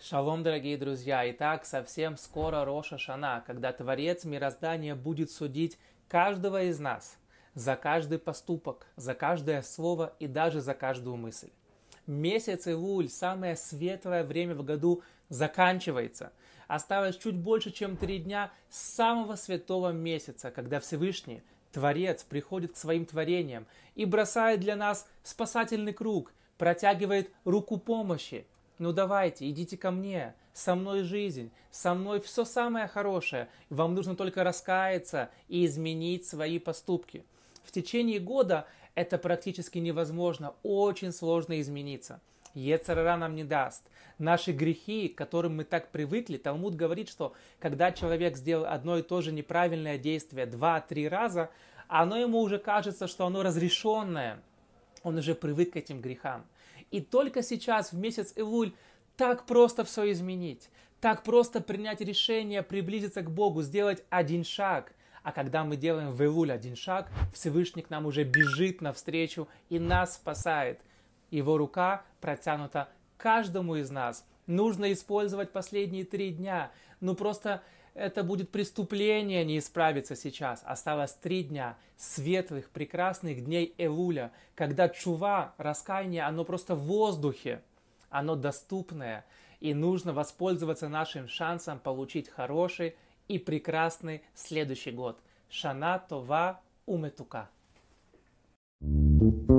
Шалом, дорогие друзья! Итак, совсем скоро Роша Шана, когда Творец Мироздания будет судить каждого из нас за каждый поступок, за каждое слово и даже за каждую мысль. Месяц Илуль, самое светлое время в году, заканчивается. Осталось чуть больше, чем три дня с самого святого месяца, когда Всевышний, Творец, приходит к своим творениям и бросает для нас спасательный круг – протягивает руку помощи. Ну давайте, идите ко мне, со мной жизнь, со мной все самое хорошее. Вам нужно только раскаяться и изменить свои поступки. В течение года это практически невозможно, очень сложно измениться. Ецарара нам не даст. Наши грехи, к которым мы так привыкли, Талмуд говорит, что когда человек сделал одно и то же неправильное действие два-три раза, оно ему уже кажется, что оно разрешенное – он уже привык к этим грехам. И только сейчас, в месяц Илуль, так просто все изменить. Так просто принять решение приблизиться к Богу, сделать один шаг. А когда мы делаем в Илуль один шаг, Всевышний к нам уже бежит навстречу и нас спасает. Его рука протянута каждому из нас. Нужно использовать последние три дня. Ну просто это будет преступление не исправиться сейчас. Осталось три дня светлых, прекрасных дней Элуля, когда чува, раскаяние, оно просто в воздухе, оно доступное. И нужно воспользоваться нашим шансом получить хороший и прекрасный следующий год. Шана Това Уметука. thank you